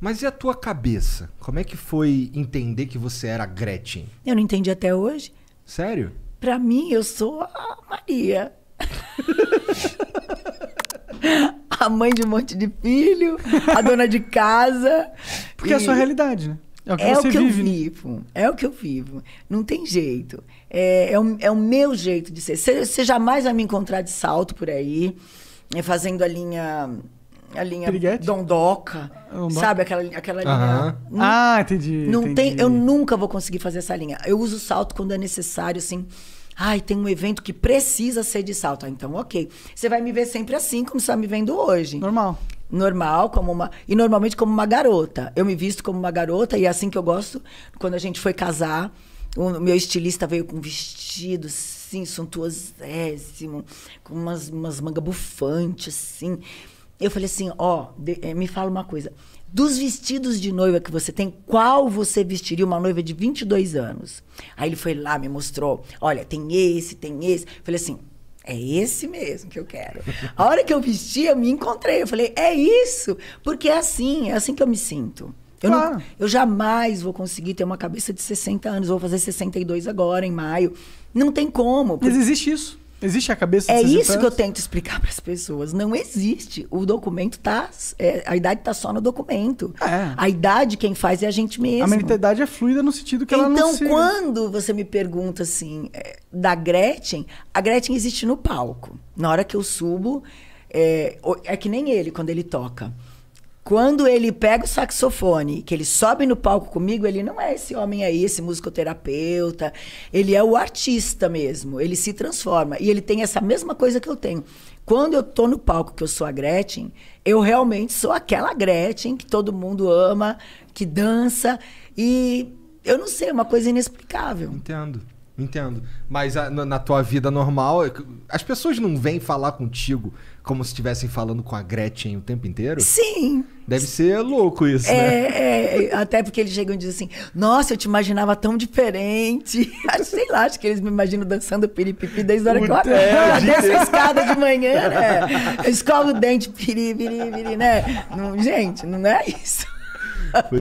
Mas e a tua cabeça? Como é que foi entender que você era Gretchen? Eu não entendi até hoje. Sério? Para mim, eu sou a Maria. a mãe de um monte de filho, a dona de casa. Porque e... é a sua realidade, né? É o que, é o que vive, eu né? vivo. É o que eu vivo. Não tem jeito. É, é, o, é o meu jeito de ser. Você jamais vai me encontrar de salto por aí, né, fazendo a linha a linha Piriguete? Dondoca, sabe? Aquela, aquela linha. Não, ah, entendi. Não entendi. tem, eu nunca vou conseguir fazer essa linha. Eu uso salto quando é necessário, assim. Ai, tem um evento que precisa ser de salto. Ah, então, ok. Você vai me ver sempre assim, como você está me vendo hoje. Normal. Normal, como uma. E normalmente como uma garota. Eu me visto como uma garota e é assim que eu gosto. Quando a gente foi casar, o meu estilista veio com um vestido assim, suntuosíssimo, com umas, umas mangas bufantes, assim eu falei assim: ó, eh, me fala uma coisa. Dos vestidos de noiva que você tem, qual você vestiria uma noiva de 22 anos? Aí ele foi lá, me mostrou: olha, tem esse, tem esse. Eu falei assim: é esse mesmo que eu quero. A hora que eu vesti, eu me encontrei. Eu falei: é isso, porque é assim, é assim que eu me sinto. Eu, claro. não, eu jamais vou conseguir ter uma cabeça de 60 anos. Vou fazer 62 agora, em maio. Não tem como. Porque... Mas existe isso. Existe a cabeça É isso que eu tento explicar para as pessoas. Não existe. O documento tá. É, a idade tá só no documento. Ah, é. A idade quem faz é a gente mesmo. A mentalidade é fluida no sentido que então, ela não Então, quando você me pergunta assim, é, da Gretchen, a Gretchen existe no palco. Na hora que eu subo, é, é que nem ele quando ele toca. Quando ele pega o saxofone, que ele sobe no palco comigo, ele não é esse homem aí, esse musicoterapeuta. Ele é o artista mesmo. Ele se transforma. E ele tem essa mesma coisa que eu tenho. Quando eu tô no palco, que eu sou a Gretchen, eu realmente sou aquela Gretchen que todo mundo ama, que dança. E eu não sei, é uma coisa inexplicável. Entendo. Entendo. Mas a, na, na, tua vida normal, é as pessoas não vêm falar contigo como se estivessem falando com a Gretchen o tempo inteiro? Sim. Deve ser louco isso, né? é, né? É, até porque eles chegam e dizem assim: Nossa, eu te imaginava tão diferente. Sei lá, acho que eles me imaginam dançando piripipi desde a hora que eu acordo. É, Desço a escada de manhã, né? Eu escovo o dente, piripiri, né? Não, gente, não é isso.